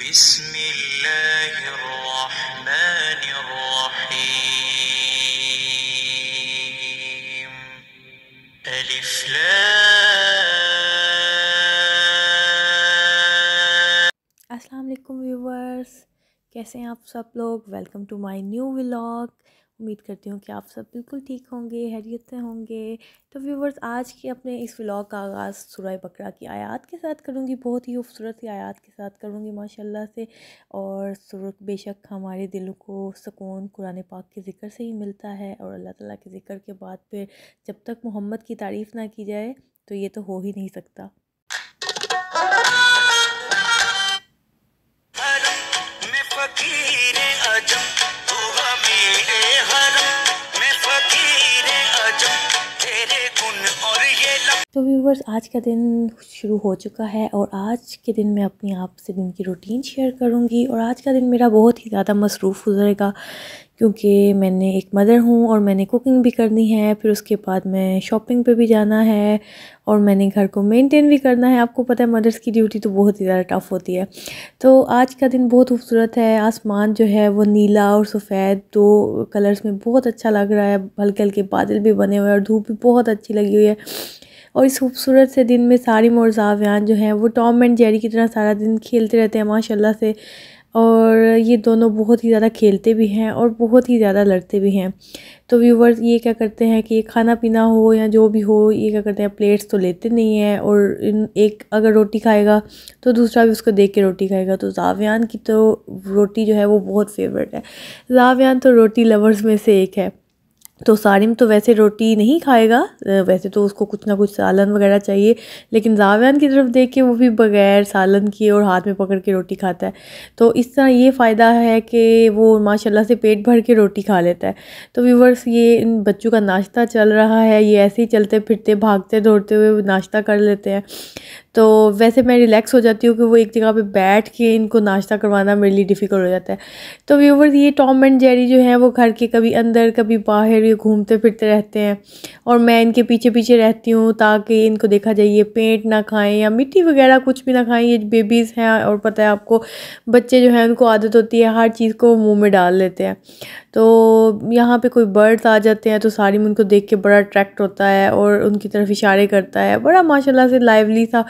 بسم الله الرحمن الرحيم ألف अस्सलाम वालेकुम व्यूवर्स कैसे हैं आप सब लोग welcome to my new vlog उम्मीद करती हूँ कि आप सब बिल्कुल ठीक होंगे हैरियत से होंगे तो व्यूवर्स आज के अपने इस व्लॉग का आगाज़ सुरह बकरा की आयात के साथ करूँगी बहुत ही खूबसूरत सी आयात के साथ करूँगी माशाल्लाह से और सुरख बेशक हमारे दिलों को सुकून कुरान पाक के ज़िक्र से ही मिलता है और अल्लाह ताला के ज़िक्र के बाद फिर जब तक मोहम्मद की तारीफ़ ना की जाए तो ये तो हो ही नहीं सकता तो व्यूवर्स आज का दिन शुरू हो चुका है और आज के दिन मैं अपनी से दिन की रूटीन शेयर करूंगी और आज का दिन मेरा बहुत ही ज़्यादा मसरूफ़ गुजरेगा क्योंकि मैंने एक मदर हूँ और मैंने कुकिंग भी करनी है फिर उसके बाद मैं शॉपिंग पे भी जाना है और मैंने घर को मेंटेन भी करना है आपको पता है मदर्स की ड्यूटी तो बहुत ही ज़्यादा टफ़ होती है तो आज का दिन बहुत खूबसूरत है आसमान जो है वो नीला और सफ़ेद दो कलर्स में बहुत अच्छा लग रहा है हल्के हल्के बादल भी बने हुए हैं और धूप भी बहुत अच्छी लगी हुई है और इस खूबसूरत से दिन में सारी मोरजावियान जो हैं वो टॉम एंड जेरी की तरह सारा दिन खेलते रहते हैं माशाल्लाह से और ये दोनों बहुत ही ज़्यादा खेलते भी हैं और बहुत ही ज़्यादा लड़ते भी हैं तो व्यूवर्स ये क्या करते हैं कि खाना पीना हो या जो भी हो ये क्या करते हैं प्लेट्स तो लेते नहीं हैं और इन एक अगर रोटी खाएगा तो दूसरा भी उसको देख के रोटी खाएगा तो जावियान की तो रोटी जो है वो बहुत फेवरेट है जावियान तो रोटी लवर्स में से एक है तो सारिम तो वैसे रोटी नहीं खाएगा वैसे तो उसको कुछ ना कुछ सालन वगैरह चाहिए लेकिन जावियान की तरफ देख के वो भी बगैर सालन किए और हाथ में पकड़ के रोटी खाता है तो इस तरह ये फ़ायदा है कि वो माशाल्लाह से पेट भर के रोटी खा लेता है तो व्यूवर्स ये इन बच्चों का नाश्ता चल रहा है ये ऐसे ही चलते फिरते भागते दौड़ते हुए नाश्ता कर लेते हैं तो वैसे मैं रिलैक्स हो जाती हूँ कि वो एक जगह पे बैठ के इनको नाश्ता करवाना मेरे लिए डिफ़िकल्ट हो जाता है तो व्यूवर्स ये टॉम एंड जेरी जो हैं वो घर के कभी अंदर कभी बाहर ये घूमते फिरते रहते हैं और मैं इनके पीछे पीछे रहती हूँ ताकि इनको देखा जाए ये पेंट ना खाएँ या मिट्टी वगैरह कुछ भी ना खाएँ ये बेबीज़ हैं और पता है आपको बच्चे जो हैं उनको आदत होती है हर चीज़ को मुँह में डाल लेते हैं तो यहाँ पर कोई बर्ड्स आ जाते हैं तो सारी उनको देख के बड़ा अट्रैक्ट होता है और उनकी तरफ इशारे करता है बड़ा माशाला से लाइवली था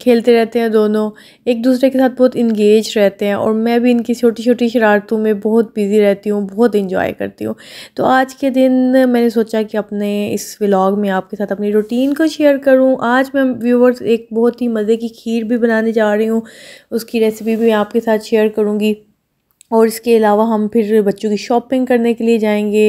खेलते रहते हैं दोनों एक दूसरे के साथ बहुत इंगेज रहते हैं और मैं भी इनकी छोटी छोटी शरारतों में बहुत बिज़ी रहती हूँ बहुत इंजॉय करती हूँ तो आज के दिन मैंने सोचा कि अपने इस व्लॉग में आपके साथ अपनी रूटीन को शेयर करूँ आज मैं व्यूवर्स एक बहुत ही मज़े की खीर भी बनाने जा रही हूँ उसकी रेसिपी भी मैं आपके साथ शेयर करूँगी और इसके अलावा हम फिर बच्चों की शॉपिंग करने के लिए जाएंगे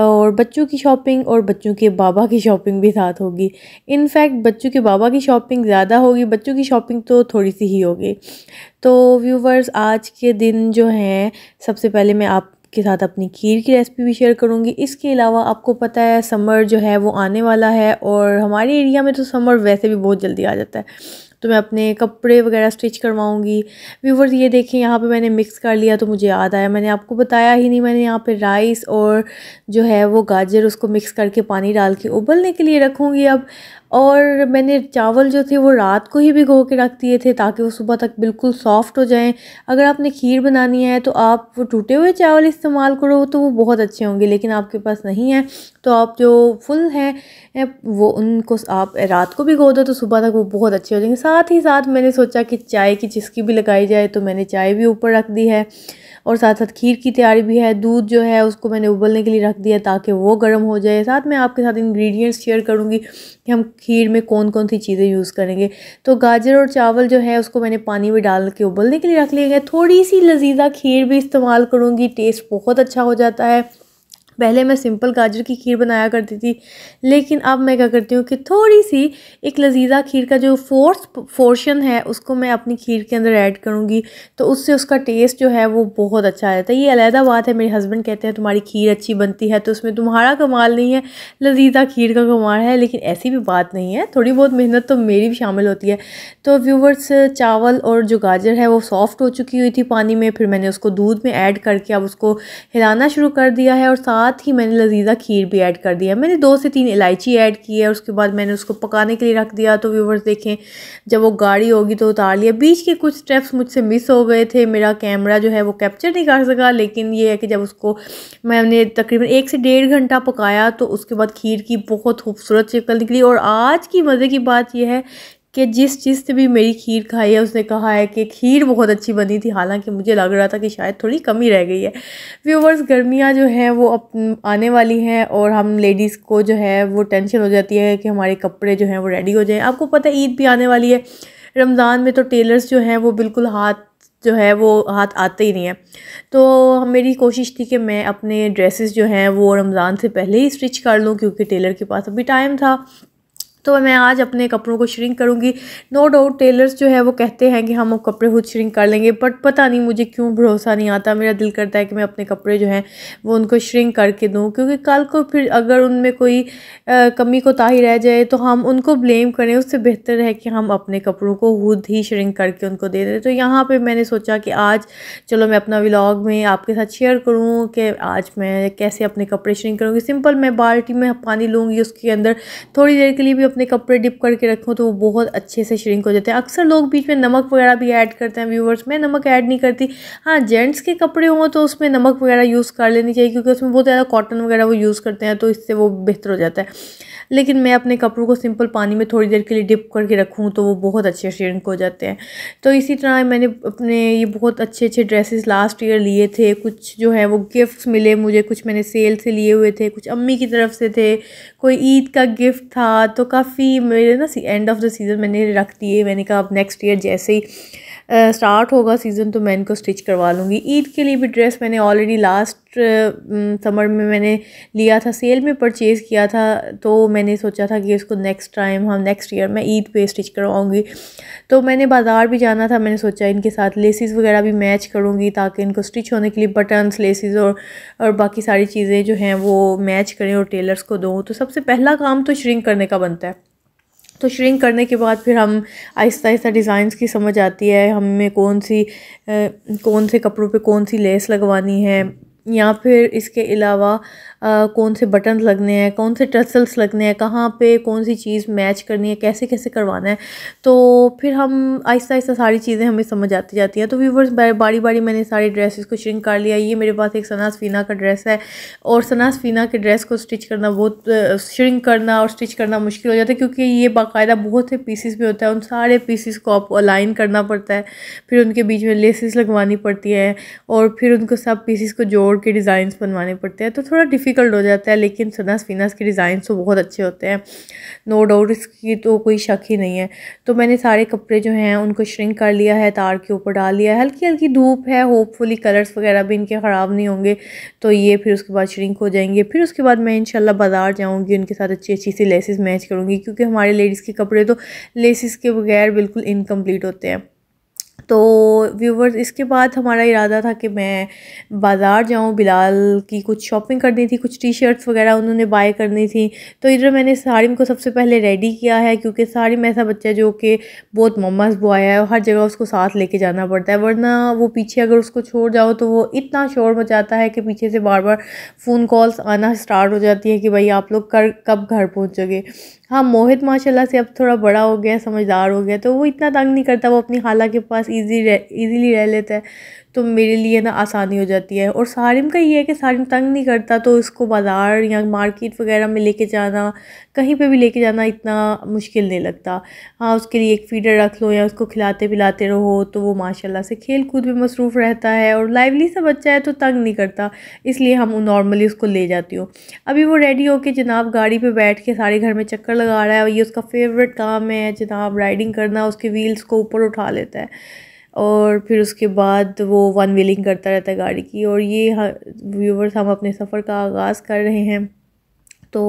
और बच्चों की शॉपिंग और बच्चों के बाबा की शॉपिंग भी साथ होगी इनफैक्ट बच्चों के बाबा की शॉपिंग ज़्यादा होगी बच्चों की शॉपिंग तो थोड़ी सी ही होगी तो व्यूवर्स आज के दिन जो हैं सबसे पहले मैं आप के साथ अपनी खीर की रेसिपी भी शेयर करूँगी इसके अलावा आपको पता है समर जो है वो आने वाला है और हमारे एरिया में तो समर वैसे भी बहुत जल्दी आ जाता है तो मैं अपने कपड़े वगैरह स्टिच करवाऊँगी व्यूवर्स ये देखें यहाँ पे मैंने मिक्स कर लिया तो मुझे याद आया मैंने आपको बताया ही नहीं मैंने यहाँ पे राइस और जो है वो गाजर उसको मिक्स करके पानी डाल के उबलने के लिए रखूँगी अब और मैंने चावल जो थे वो रात को ही भिगो के रख दिए थे ताकि वो सुबह तक बिल्कुल सॉफ्ट हो जाएं अगर आपने खीर बनानी है तो आप वो टूटे हुए चावल इस्तेमाल करो तो वो बहुत अच्छे होंगे लेकिन आपके पास नहीं है तो आप जो फुल हैं वो उनको आप रात को भिगो दो तो सुबह तक वो बहुत अच्छे हो जाएंगे साथ ही साथ मैंने सोचा कि चाय की चिस्की भी लगाई जाए तो मैंने चाय भी ऊपर रख दी है और साथ साथ खीर की तैयारी भी है दूध जो है उसको मैंने उबलने के लिए रख दिया ताकि वो गर्म हो जाए साथ में आपके साथ इंग्रेडिएंट्स शेयर करूँगी कि हम खीर में कौन कौन सी चीज़ें यूज़ करेंगे तो गाजर और चावल जो है उसको मैंने पानी में डाल के उबलने के लिए रख लिया गया थोड़ी सी लजीज़ा खीर भी इस्तेमाल करूँगी टेस्ट बहुत अच्छा हो जाता है पहले मैं सिंपल गाजर की खीर बनाया करती थी लेकिन अब मैं क्या करती हूँ कि थोड़ी सी एक लजीज़ा खीर का जो फोर्थ पोर्शन है उसको मैं अपनी खीर के अंदर ऐड करूँगी तो उससे उसका टेस्ट जो है वो बहुत अच्छा आ जाता है ये अलहदा बात है मेरे हस्बैंड कहते हैं तुम्हारी खीर अच्छी बनती है तो उसमें तुम्हारा कमाल नहीं है लजीज़ा खीर का कमाल है लेकिन ऐसी भी बात नहीं है थोड़ी बहुत मेहनत तो मेरी भी शामिल होती है तो व्यूवर्स चावल और जो गाजर है वो सॉफ्ट हो चुकी हुई थी पानी में फिर मैंने उसको दूध में ऐड करके अब उसको हिलाना शुरू कर दिया है और साथ साथ ही मैंने लजीज़ा खीर भी ऐड कर दिया मैंने दो से तीन इलायची ऐड की है उसके बाद मैंने उसको पकाने के लिए रख दिया तो व्यूवर्स देखें जब वो गाड़ी होगी तो उतार लिया बीच के कुछ स्टेप्स मुझसे मिस हो गए थे मेरा कैमरा जो है वो कैप्चर नहीं कर सका लेकिन ये है कि जब उसको मैंने तकरीबन एक से डेढ़ घंटा पकाया तो उसके बाद खीर की बहुत खूबसूरत शिकल निकली और आज की मज़े की बात यह है कि जिस चीज़ से भी मेरी खीर खाई है उसने कहा है कि खीर बहुत अच्छी बनी थी हालांकि मुझे लग रहा था कि शायद थोड़ी कमी रह गई है व्यूवर्स गर्मियाँ जो हैं वो अप आने वाली हैं और हम लेडीज़ को जो है वो टेंशन हो जाती है कि हमारे कपड़े जो हैं वो रेडी हो जाएँ आपको पता है ईद भी आने वाली है रमज़ान में तो टेलर्स जो हैं वो बिल्कुल हाथ जो है वो हाथ आते ही नहीं है तो मेरी कोशिश थी कि मैं अपने ड्रेसेस जो हैं वो रमज़ान से पहले ही स्टिच कर लूँ क्योंकि टेलर के पास अभी टाइम था तो मैं आज अपने कपड़ों को श्रिंक करूँगी नो डाउट टेलर्स जो है वो कहते हैं कि हम कपड़े खुद श्रिंक कर लेंगे बट पता नहीं मुझे क्यों भरोसा नहीं आता मेरा दिल करता है कि मैं अपने कपड़े जो हैं वो उनको श्रिंक करके दूँ क्योंकि कल को फिर अगर उनमें कोई आ, कमी कोताही रह जाए तो हम उनको ब्लेम करें उससे बेहतर है कि हम अपने कपड़ों को खुद ही श्रिंक करके उनको दे दें तो यहाँ पर मैंने सोचा कि आज चलो मैं अपना व्लॉग में आपके साथ शेयर करूँ कि आज मैं कैसे अपने कपड़े श्रिंक करूँगी सिंपल मैं बाल्टी में पानी लूँगी उसके अंदर थोड़ी देर के लिए भी अपने कपड़े डिप करके रखूँ तो वो बहुत अच्छे से श्रिंक हो जाते हैं अक्सर लोग बीच में नमक वगैरह भी ऐड करते हैं व्यूवर्स मैं नमक ऐड नहीं करती हाँ जेंट्स के कपड़े हों तो उसमें नमक वगैरह यूज़ कर लेनी चाहिए क्योंकि उसमें बहुत ज़्यादा कॉटन वगैरह वो यूज़ करते हैं तो इससे वो बेहतर हो जाता है लेकिन मैं अपने कपड़ों को सिंपल पानी में थोड़ी देर के लिए डिप करके रखूँ तो वो बहुत अच्छे श्रिंक हो जाते हैं तो इसी तरह मैंने अपने ये बहुत अच्छे अच्छे ड्रेसेस लास्ट ईयर लिए थे कुछ जो है वो गिफ्ट्स मिले मुझे कुछ मैंने सेल से लिए हुए थे कुछ अम्मी की तरफ से थे कोई ईद का गिफ्ट था तो काफ़ी मेरे ना एंड ऑफ द सीज़न मैंने रख दिए मैंने कहा अब नेक्स्ट ईयर जैसे ही स्टार्ट होगा सीज़न तो मैं इनको स्टिच करवा लूँगी ईद के लिए भी ड्रेस मैंने ऑलरेडी लास्ट समर में मैंने लिया था सेल में परचेज़ किया था तो मैंने सोचा था कि इसको नेक्स्ट टाइम हम नेक्स्ट ईयर मैं ईद पे स्टिच करवाऊँगी तो मैंने बाज़ार भी जाना था मैंने सोचा इनके साथ लेसिस वगैरह भी मैच करूँगी ताकि इनको स्टिच होने के लिए बटन्स लेसिस और और बाकी सारी चीज़ें जो हैं वो मैच करें और टेलर्स को दूँ तो सबसे पहला काम तो श्रिंक करने का बनता है तो श्रिंक करने के बाद फिर हम आहिस्ता आहिस्ता डिज़ाइंस की समझ आती है हमें कौन सी कौन से कपड़ों पे कौन सी लेस लगवानी है या फिर इसके अलावा कौन से बटन लगने हैं कौन से टसल्स लगने हैं कहाँ पे कौन सी चीज़ मैच करनी है कैसे कैसे करवाना है तो फिर हम आहिस्ता आहिस्ता सारी चीज़ें हमें समझ आती जाती हैं तो व्यूवर्स बारी बारी मैंने सारे ड्रेसेस को श्रिंक कर लिया ये मेरे पास एक फीना का ड्रेस है और फीना के ड्रेस को स्टिच करना बहुत श्रिंक करना और स्टिच करना मुश्किल हो जाता है क्योंकि ये बाकायदा बहुत से पीसीस में होता है उन सारे पीसीस को आपको अलाइन करना पड़ता है फिर उनके बीच में लेसिस लगवानी पड़ती है और फिर उनको सब पीसीस को जोड़ बोर्ड के डिज़ाइंस बनवाने पड़ते हैं तो थोड़ा डिफ़िकल्ट हो जाता है लेकिन सनास फिनास के डिज़ाइंस तो बहुत अच्छे होते हैं नो डाउट इसकी तो कोई शक ही नहीं है तो मैंने सारे कपड़े जो हैं उनको श्रिंक कर लिया है तार के ऊपर डाल लिया है हल्की हल्की धूप है होपफुली कलर्स वगैरह भी इनके ख़राब नहीं होंगे तो ये फिर उसके बाद श्रिंक हो जाएंगे फिर उसके बाद मैं इनशाला बाज़ार जाऊँगी उनके साथ अच्छी अच्छी सी लेसिस मैच करूँगी क्योंकि हमारे लेडीज़ के कपड़े तो लेसिस के बगैर बिल्कुल इनकम्प्लीट होते हैं तो व्यूवर्स इसके बाद हमारा इरादा था कि मैं बाज़ार जाऊं बिलाल की कुछ शॉपिंग करनी थी कुछ टी शर्ट्स वगैरह उन्होंने बाय करनी थी तो इधर मैंने साड़ी को सबसे पहले रेडी किया है क्योंकि साड़ी में ऐसा बच्चा जो कि बहुत मम्मस बॉय है और हर जगह उसको साथ लेके जाना पड़ता है वरना वो पीछे अगर उसको छोड़ जाओ तो वो इतना शोर मचाता है कि पीछे से बार बार फ़ोन कॉल्स आना स्टार्ट हो जाती है कि भाई आप लोग कर कब घर पहुँचोगे हाँ मोहित माशाल्लाह से अब थोड़ा बड़ा हो गया समझदार हो गया तो वो इतना तंग नहीं करता वो अपनी खाला के पास ईजी रह ईज़िली रह लेता है तो मेरे लिए ना आसानी हो जाती है और सारिम का ये है कि सारिम तंग नहीं करता तो इसको बाज़ार या मार्केट वगैरह में लेके जाना कहीं पे भी लेके जाना इतना मुश्किल नहीं लगता हाँ उसके लिए एक फीडर रख लो या उसको खिलाते पिलाते रहो तो वो माशाल्लाह से खेल कूद में मसरूफ़ रहता है और लाइवली सा बच्चा है तो तंग नहीं करता इसलिए हम नॉर्मली उसको ले जाती हूँ अभी वो रेडी होकर जनाब गाड़ी पर बैठ के सारे घर में चक्कर लगा रहा है और ये उसका फेवरेट काम है जनाब राइडिंग करना उसके व्हील्स को ऊपर उठा लेता है और फिर उसके बाद वो वन व्हीलिंग करता रहता है गाड़ी की और ये व्यूवर्स हम अपने सफ़र का आगाज़ कर रहे हैं तो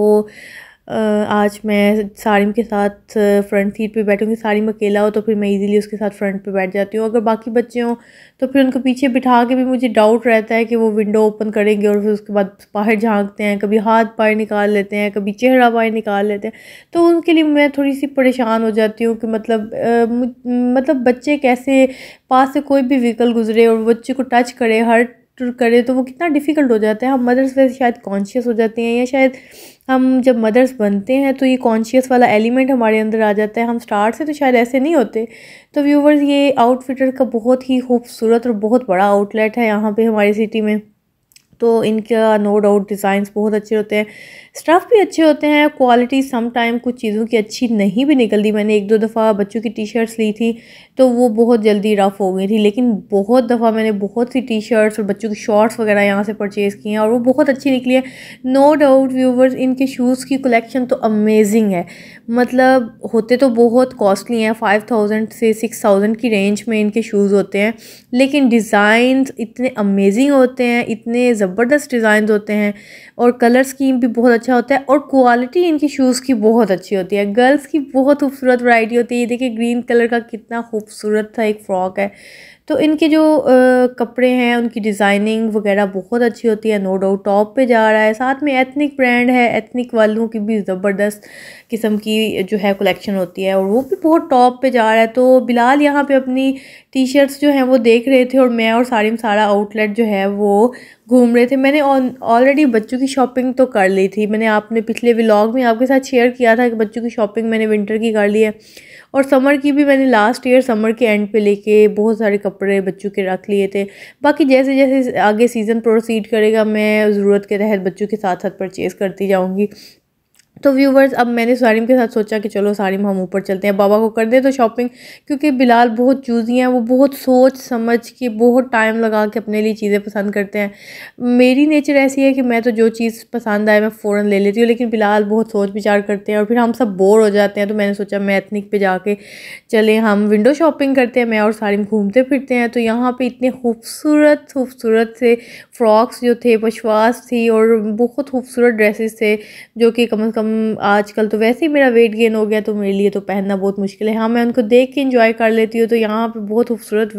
आज मैं सारिम के साथ फ्रंट सीट पे बैठूँगी सारिम अकेला हो तो फिर मैं इजीली उसके साथ फ्रंट पे बैठ जाती हूँ अगर बाकी बच्चे हों तो फिर उनको पीछे बिठा के भी मुझे डाउट रहता है कि वो विंडो ओपन करेंगे और फिर उसके बाद बाहर झांकते हैं कभी हाथ बाहर निकाल लेते हैं कभी चेहरा बाहर निकाल लेते हैं तो उनके लिए मैं थोड़ी सी परेशान हो जाती हूँ कि मतलब आ, मतलब बच्चे कैसे पास से कोई भी व्हीकल गुजरे और बच्चे को टच करे हर करें तो वो कितना डिफ़िकल्ट हो जाता है हम मदर्स वैसे शायद कॉन्शियस हो जाते हैं या शायद हम जब मदर्स बनते हैं तो ये कॉन्शियस वाला एलिमेंट हमारे अंदर आ जाता है हम स्टार्ट से तो शायद ऐसे नहीं होते तो व्यूवर्स ये आउटफिटर का बहुत ही खूबसूरत और बहुत बड़ा आउटलेट है यहाँ पे हमारी सिटी में तो इनका नो डाउट डिज़ाइंस बहुत अच्छे होते हैं स्टफ़ भी अच्छे होते हैं क्वालिटी सम टाइम कुछ चीज़ों की अच्छी नहीं भी निकलती मैंने एक दो दफ़ा बच्चों की टी शर्ट्स ली थी तो वो बहुत जल्दी रफ़ हो गई थी लेकिन बहुत दफ़ा मैंने बहुत सी टी शर्ट्स और बच्चों की शॉर्ट्स वगैरह यहाँ से परचेज़ किए हैं और वो बहुत अच्छी निकली है नो डाउट व्यूवर्स इनके शूज़ की कलेक्शन तो अमेजिंग है मतलब होते तो बहुत कॉस्टली हैं फाइव थाउजेंड से सिक्स थाउजेंड की रेंज में इनके शूज़ होते हैं लेकिन डिज़ाइन इतने अमेजिंग होते हैं इतने ज़बरदस्त डिज़ाइन होते हैं और कलर स्कीम भी बहुत अच्छा होता है और क्वालिटी इनकी शूज़ की बहुत अच्छी होती है गर्ल्स की बहुत खूबसूरत वैरायटी होती है ये देखिए ग्रीन कलर का कितना खूबसूरत था एक फ़्रॉक है तो इनके जो आ, कपड़े हैं उनकी डिज़ाइनिंग वगैरह बहुत अच्छी होती है नो डाउट टॉप पे जा रहा है साथ में एथनिक ब्रांड है एथनिक वालों की भी ज़बरदस्त किस्म की जो है कलेक्शन होती है और वो भी बहुत टॉप पे जा रहा है तो बिलाल यहाँ पे अपनी टी शर्ट्स जो हैं वो देख रहे थे और मैं और सारिम सारा आउटलेट जो है वो घूम रहे थे मैंने ऑलरेडी बच्चों की शॉपिंग तो कर ली थी मैंने आपने पिछले व्लॉग में आपके साथ शेयर किया था कि बच्चों की शॉपिंग मैंने विंटर की कर ली है और समर की भी मैंने लास्ट ईयर समर के एंड पे लेके बहुत सारे कपड़े बच्चों के रख लिए थे बाकी जैसे जैसे आगे सीज़न प्रोसीड करेगा मैं ज़रूरत के तहत बच्चों के साथ साथ परचेज़ करती जाऊँगी तो व्यूवर्स अब मैंने सारिम के साथ सोचा कि चलो सारिम हम ऊपर चलते हैं बाबा को कर दें तो शॉपिंग क्योंकि बिलाल बहुत चूजी हैं वो बहुत सोच समझ के बहुत टाइम लगा के अपने लिए चीज़ें पसंद करते हैं मेरी नेचर ऐसी है कि मैं तो जो चीज़ पसंद आए मैं फ़ौरन ले लेती हूँ लेकिन बिलाल बहुत सोच विचार करते हैं और फिर हम सब बोर हो जाते हैं तो मैंने सोचा मैं एथनिक पर जाके चले हम विंडो शॉपिंग करते हैं मैं और सारिम घूमते फिरते हैं तो यहाँ पर इतने खूबसूरत खूबसूरत से फ्रॉक्स जो थे पशवास थी और बहुत खूबसूरत ड्रेसेस थे जो कि कम अज़ कम आजकल तो वैसे ही मेरा वेट गेन हो गया तो मेरे लिए तो पहनना बहुत मुश्किल है हाँ मैं उनको देख के इंजॉय कर लेती हूँ तो यहाँ पर बहुत खूबसूरत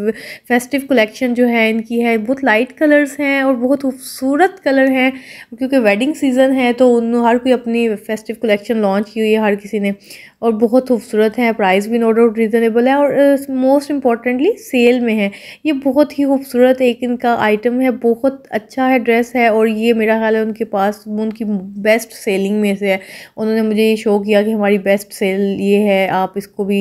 फेस्टिव कलेक्शन जो है इनकी है बहुत लाइट कलर्स हैं और बहुत खूबसूरत कलर हैं क्योंकि वेडिंग सीज़न है तो उन हर कोई अपनी फेस्टिव कलेक्शन लॉन्च की हुई है हर किसी ने और बहुत खूबसूरत है प्राइस भी नो डाउट रीज़नेबल है और मोस्ट इम्पॉर्टेंटली सेल में है ये बहुत ही खूबसूरत एक इनका आइटम है बहुत अच्छा है ड्रेस है और ये मेरा ख्याल है उनके पास उनकी बेस्ट सेलिंग में से है उन्होंने मुझे शो किया कि हमारी बेस्ट सेल ये है आप इसको भी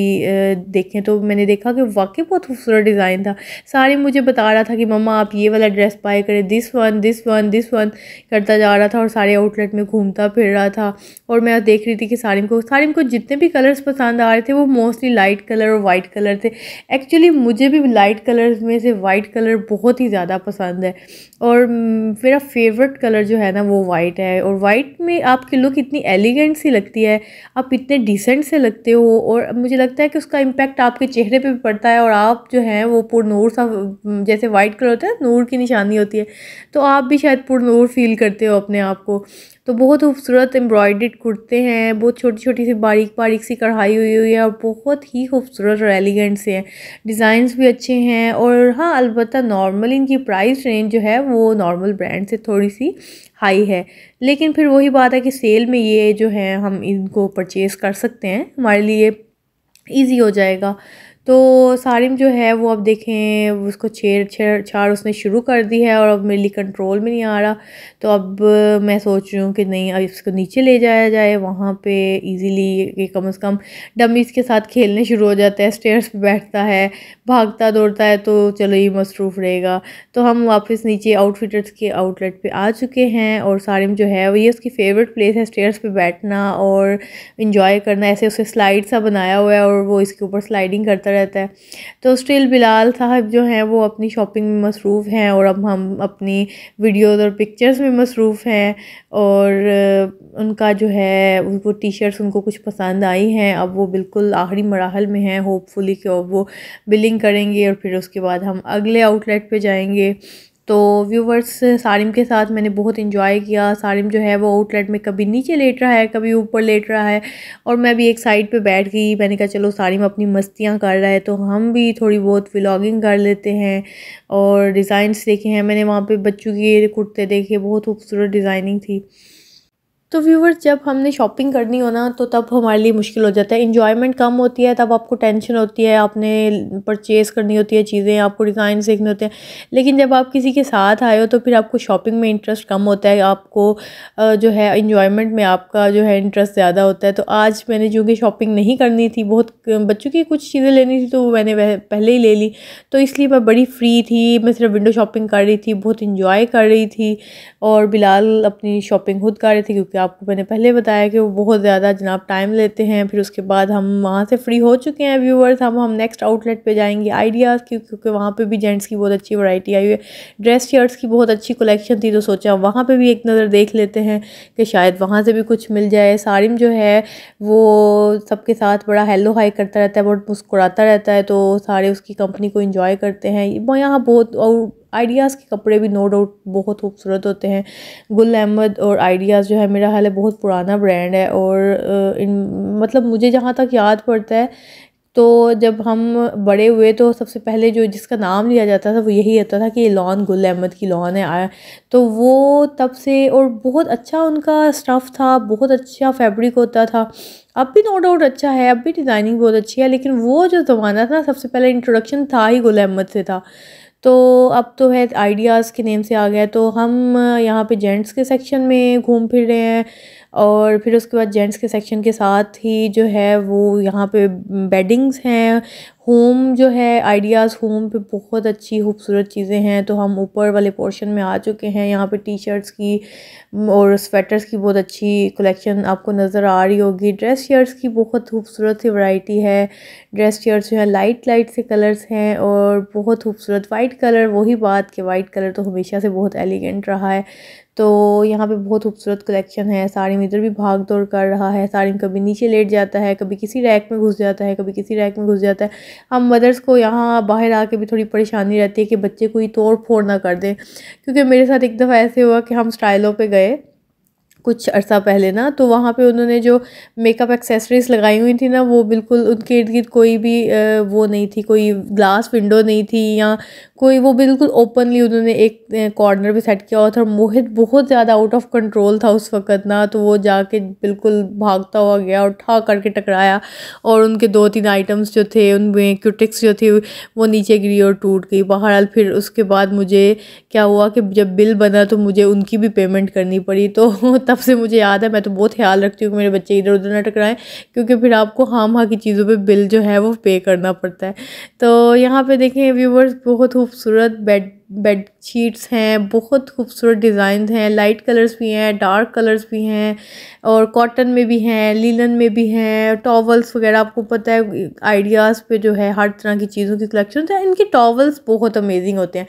देखें तो मैंने देखा कि वाकई बहुत खूबसूरत डिज़ाइन था सारे मुझे बता रहा था कि मम्मा आप ये वाला ड्रेस बाय करें this one this one this one करता जा रहा था और सारे आउटलेट में घूमता फिर रहा था और मैं देख रही थी कि सारिम को सारिम को जितने भी कलर्स पसंद आ रहे थे वो मोस्टली लाइट कलर और वाइट कलर थे एक्चुअली मुझे भी लाइट कलर्स में से वाइट कलर बहुत ही ज़्यादा पसंद है और मेरा फेवरेट कलर जो है ना वो वाइट है और वाइट में आपकी लुक इतनी एलिगेंट सी लगती है आप इतने डिसेंट से लगते हो और मुझे लगता है कि उसका इम्पैक्ट आपके चेहरे पे भी पड़ता है और आप जो हैं वो पुरनूर सा जैसे वाइट कलर होता है नूर की निशानी होती है तो आप भी शायद पुरनूर फील करते हो अपने आप को तो बहुत खूबसूरत एम्ब्रॉयड कुर्ते हैं बहुत छोटी छोटी सी बारीक बारीक सी कढ़ाई हुई हुई है और बहुत ही खूबसूरत और एलिगेंट से हैं डिज़ाइंस भी अच्छे हैं और हाँ अलबत्त नॉर्मल इनकी प्राइस रेंज जो है वो वो नॉर्मल ब्रांड से थोड़ी सी हाई है लेकिन फिर वही बात है कि सेल में ये जो है हम इनको परचेज़ कर सकते हैं हमारे लिए ईजी हो जाएगा तो सारिम जो है वो अब देखें उसको छेड़ छेड़ छाड़ उसने शुरू कर दी है और अब मेरे लिए कंट्रोल में नहीं आ रहा तो अब मैं सोच रही हूँ कि नहीं अब इसको नीचे ले जाया जाए वहाँ पे इजीली कम से कम डमीज़ के साथ खेलने शुरू हो जाता है स्टेयर्स पे बैठता है भागता दौड़ता है तो चलो ये मसरूफ़ रहेगा तो हम वापस नीचे आउटफिटर्स के आउटलेट पर आ चुके हैं और सारिम जो है वो ये उसकी फेवरेट प्लेस है स्टेयर्स पर बैठना और इन्जॉय करना ऐसे उसे स्लाइड सा बनाया हुआ है और वो इसके ऊपर स्लाइडिंग करता रहता है तो स्टिल बिलाल साहब जो हैं वो अपनी शॉपिंग में मसरूफ़ हैं और अब हम अपनी वीडियोस और पिक्चर्स में मसरूफ़ हैं और उनका जो है उनको टी शर्ट्स उनको कुछ पसंद आई हैं अब वो बिल्कुल आखिरी मराहल में हैं होपफुली कि वो बिलिंग करेंगे और फिर उसके बाद हम अगले आउटलेट पर जाएँगे तो व्यूवर्स सारिम के साथ मैंने बहुत इन्जॉय किया सारिम जो है वो आउटलेट में कभी नीचे लेट रहा है कभी ऊपर लेट रहा है और मैं भी एक साइड पे बैठ गई मैंने कहा चलो सारिम अपनी मस्तियाँ कर रहा है तो हम भी थोड़ी बहुत व्लॉगिंग कर लेते हैं और डिज़ाइंस देखे हैं मैंने वहाँ पे बच्चों के कुर्ते देखे बहुत खूबसूरत डिज़ाइनिंग थी तो व्यूवर्स जब हमने शॉपिंग करनी हो ना तो तब हमारे लिए मुश्किल हो जाता है इन्जॉयमेंट कम होती है तब आपको टेंशन होती है आपने परचेज़ करनी होती है चीज़ें आपको डिज़ाइन सीखने होते हैं लेकिन जब आप किसी के साथ आए हो तो फिर आपको शॉपिंग में इंटरेस्ट कम होता है आपको जो है इन्जॉयमेंट में आपका जो है इंटरेस्ट ज़्यादा होता है तो आज मैंने जो कि शॉपिंग नहीं करनी थी बहुत बच्चों की कुछ चीज़ें लेनी थी तो वो मैंने वह पहले ही ले ली तो इसलिए मैं बड़ी फ्री थी मैं सिर्फ विंडो शॉपिंग कर रही थी बहुत इंजॉय कर रही थी और बिलाल अपनी शॉपिंग खुद कर रहे थे क्योंकि आपको मैंने पहले बताया कि वो बहुत ज़्यादा जनाब टाइम लेते हैं फिर उसके बाद हम वहाँ से फ्री हो चुके हैं व्यूवर्स हम हम नेक्स्ट आउटलेट पे जाएंगे आइडियाज़ की क्योंकि वहाँ पे भी जेंट्स की बहुत अच्छी वैरायटी आई हुई है ड्रेस शर्ट्स की बहुत अच्छी कलेक्शन थी तो सोचा वहाँ पर भी एक नज़र देख लेते हैं कि शायद वहाँ से भी कुछ मिल जाए सारिम जो है वो सबके साथ बड़ा हेलो हाई करता रहता है बहुत मुस्कुराता रहता है तो सारे उसकी कंपनी को इन्जॉय करते हैं यहाँ बहुत आइडियाज़ के कपड़े भी नो डाउट बहुत खूबसूरत होते हैं गुल अहमद और आइडियाज़ जो है मेरा हाल है बहुत पुराना ब्रांड है और इन मतलब मुझे जहाँ तक याद पड़ता है तो जब हम बड़े हुए तो सबसे पहले जो जिसका नाम लिया जाता था वो यही होता था कि ये लॉन गुल अहमद की लॉन है आया तो वो तब से और बहुत अच्छा उनका स्टफ़ था बहुत अच्छा फैब्रिक होता था अब भी नो डाउट अच्छा है अब भी डिज़ाइनिंग बहुत अच्छी है लेकिन वो जो ज़माना था सबसे पहले इंट्रोडक्शन था ही गुल अहमद से था तो अब तो है आइडियाज़ के नेम से आ गया तो हम यहाँ पे जेंट्स के सेक्शन में घूम फिर रहे हैं और फिर उसके बाद जेंट्स के सेक्शन के साथ ही जो है वो यहाँ पे बेडिंग्स हैं होम जो है आइडियाज़ होम पे बहुत अच्छी खूबसूरत चीज़ें हैं तो हम ऊपर वाले पोर्शन में आ चुके हैं यहाँ पे टी शर्ट्स की और स्वेटर्स की बहुत अच्छी कलेक्शन आपको नज़र आ रही होगी ड्रेस शर्ट्स की बहुत खूबसूरत सी वैरायटी है ड्रेस शर्ट्स जो है लाइट लाइट से कलर्स हैं और बहुत खूबसूरत वाइट कलर वही बात कि वाइट कलर तो हमेशा से बहुत एलिगेंट रहा है तो यहाँ पे बहुत खूबसूरत कलेक्शन है साड़ी में इधर भी भाग दौड़ कर रहा है में कभी नीचे लेट जाता है कभी किसी रैक में घुस जाता है कभी किसी रैक में घुस जाता है हम मदर्स को यहाँ बाहर आके भी थोड़ी परेशानी रहती है कि बच्चे कोई तोड़ फोड़ ना कर दें क्योंकि मेरे साथ एक दफ़ा ऐसे हुआ कि हम स्टाइलों पर गए कुछ अर्सा पहले ना तो वहाँ पे उन्होंने जो मेकअप एक्सेसरीज लगाई हुई थी ना वो बिल्कुल उनके इर्द गिर्द कोई भी वो नहीं थी कोई ग्लास विंडो नहीं थी या कोई वो बिल्कुल ओपनली उन्होंने एक कॉर्नर पे सेट किया हुआ था और मोहित बहुत ज़्यादा आउट ऑफ कंट्रोल था उस वक़्त ना तो वो जाके बिल्कुल भागता हुआ गया और ठा करके टकराया और उनके दो तीन आइटम्स जो थे उनमें क्यूटिक्स जो थी वो नीचे गिरी और टूट गई बहरहाल फिर उसके बाद मुझे क्या हुआ कि जब बिल बना तो मुझे उनकी भी पेमेंट करनी पड़ी तो तब से मुझे याद है मैं तो बहुत ख्याल रखती हूँ कि मेरे बच्चे इधर उधर ना टकराएं क्योंकि फिर आपको हाम हाँ की चीज़ों पर बिल जो है वो पे करना पड़ता है तो यहाँ पर देखें व्यूवर्स बहुत खूबसूरत बेड बेड शीट्स हैं बहुत खूबसूरत डिज़ाइन हैं लाइट कलर्स भी हैं डार्क कलर्स भी हैं और कॉटन में भी हैं लीलन में भी हैं टॉवल्स वगैरह आपको पता है आइडियाज़ पे जो है हर तरह की चीज़ों की कलेक्शन है इनके टॉवल्स बहुत अमेजिंग होते हैं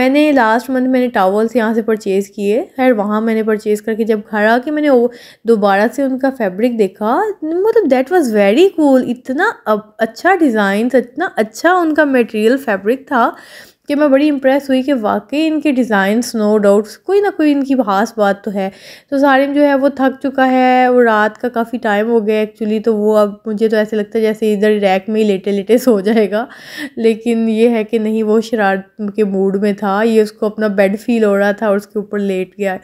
मैंने लास्ट मंथ मैंने टॉवल्स यहाँ से परचेज़ किए खैर वहाँ मैंने परचेज़ करके जब घर आके मैंने दोबारा से उनका फैब्रिक देखा मतलब दैट वॉज वेरी कूल इतना अच्छा डिज़ाइन इतना अच्छा उनका मटेरियल फैब्रिक था कि मैं बड़ी इंप्रेस हुई कि वाकई इनके डिज़ाइन नो डाउट्स कोई ना कोई इनकी खास बात तो है तो सारिम जो है वो थक चुका है वो रात का काफ़ी टाइम हो गया एक्चुअली तो वो अब मुझे तो ऐसे लगता है जैसे इधर रैक में ही लेटे लेटे सो जाएगा लेकिन ये है कि नहीं वो शरारत के मूड में था ये उसको अपना बेड फील हो रहा था और उसके ऊपर लेट गया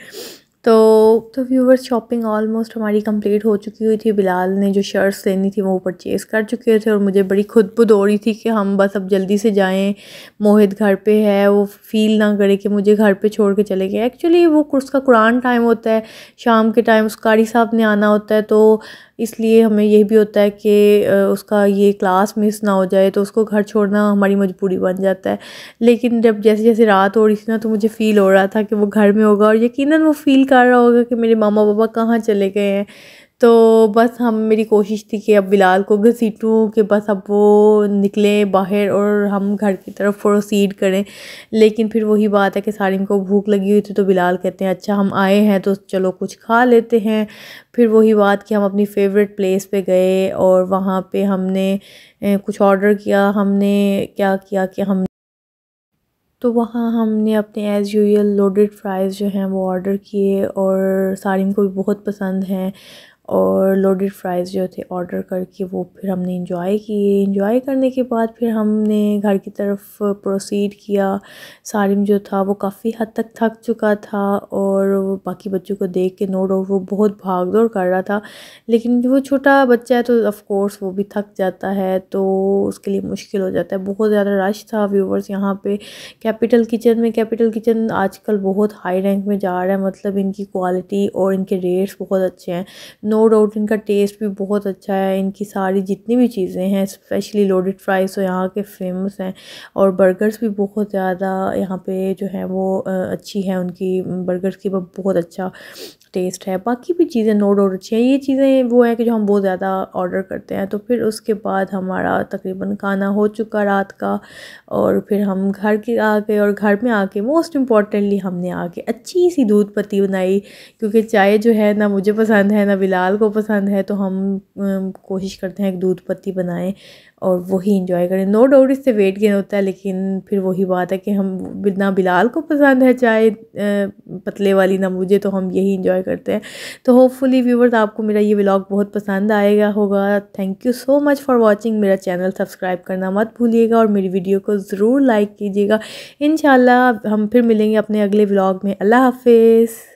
तो तो व्यूवर शॉपिंग ऑलमोस्ट हमारी कंप्लीट हो चुकी हुई थी बिलाल ने जो शर्ट्स लेनी थी वो परचेज़ कर चुके थे और मुझे बड़ी खुद बुद हो रही थी कि हम बस अब जल्दी से जाएं मोहित घर पे है वो फील ना करे कि मुझे घर पे छोड़ के चले गए एक्चुअली वो उसका कुरान टाइम होता है शाम के टाइम उस कारी साहब ने आना होता है तो इसलिए हमें यह भी होता है कि उसका ये क्लास मिस ना हो जाए तो उसको घर छोड़ना हमारी मजबूरी बन जाता है लेकिन जब जैसे जैसे रात हो रही थी ना तो मुझे फ़ील हो रहा था कि वो घर में होगा और यकीनन वो फ़ील कर रहा होगा कि मेरे मामा पापा कहाँ चले गए हैं तो बस हम मेरी कोशिश थी कि अब बिलाल को घसीटूँ कि बस अब वो निकले बाहर और हम घर की तरफ प्रोसीड करें लेकिन फिर वही बात है कि सारिम को भूख लगी हुई थी तो बिलाल कहते हैं अच्छा हम आए हैं तो चलो कुछ खा लेते हैं फिर वही बात कि हम अपनी फेवरेट प्लेस पे गए और वहाँ पे हमने कुछ ऑर्डर किया हमने क्या किया कि हम तो वहाँ हमने अपने एज़ यूजल लोडेड फ्राइज़ जो हैं वो ऑर्डर किए और सारिम को भी बहुत पसंद हैं और लोडेड फ्राइज़ जो थे ऑर्डर करके वो फिर हमने इंजॉय किए इंजॉय करने के बाद फिर हमने घर की तरफ प्रोसीड किया सारिम जो था वो काफ़ी हद तक थक चुका था और बाकी बच्चों को देख के नोट वो बहुत भाग दौड़ कर रहा था लेकिन वो छोटा बच्चा है तो ऑफ़ वो भी थक जाता है तो उसके लिए मुश्किल हो जाता है बहुत ज़्यादा रश था व्यूवर्स यहाँ पर कैपिटल किचन में कैपिटल किचन आज बहुत हाई रैंक में जा रहा है मतलब इनकी क्वालिटी और इनके रेट्स बहुत अच्छे हैं नो डाउट इनका टेस्ट भी बहुत अच्छा है इनकी सारी जितनी भी चीज़ें हैं स्पेशली लोडेड फ्राइज़ तो यहाँ के फेमस हैं और बर्गर्स भी बहुत ज़्यादा यहाँ पे जो है वो अच्छी हैं उनकी बर्गर्स की बहुत अच्छा टेस्ट है बाकी भी चीज़ें नोट और अच्छी हैं ये चीज़ें वो है कि जो हम बहुत ज़्यादा ऑर्डर करते हैं तो फिर उसके बाद हमारा तकरीबन खाना हो चुका रात का और फिर हम घर के आ गए और घर में आके मोस्ट इम्पॉर्टेंटली हमने आके अच्छी सी दूध पत्ती बनाई क्योंकि चाय जो है ना मुझे पसंद है ना बिलाल को पसंद है तो हम कोशिश करते हैं एक दूध पत्ती बनाएं और वही इंजॉय करें नो डाउट इससे वेट गेन होता है लेकिन फिर वही बात है कि हम ना बिलाल को पसंद है चाहे पतले वाली ना मुझे तो हम यही इंजॉय करते हैं तो होपफुली व्यूवर्स आपको मेरा ये ब्लॉग बहुत पसंद आएगा होगा thank you so much for watching मेरा चैनल सब्सक्राइब करना मत भूलिएगा और मेरी वीडियो को ज़रूर लाइक कीजिएगा इन हम फिर मिलेंगे अपने अगले ब्लॉग में अल्लाह हाफिज़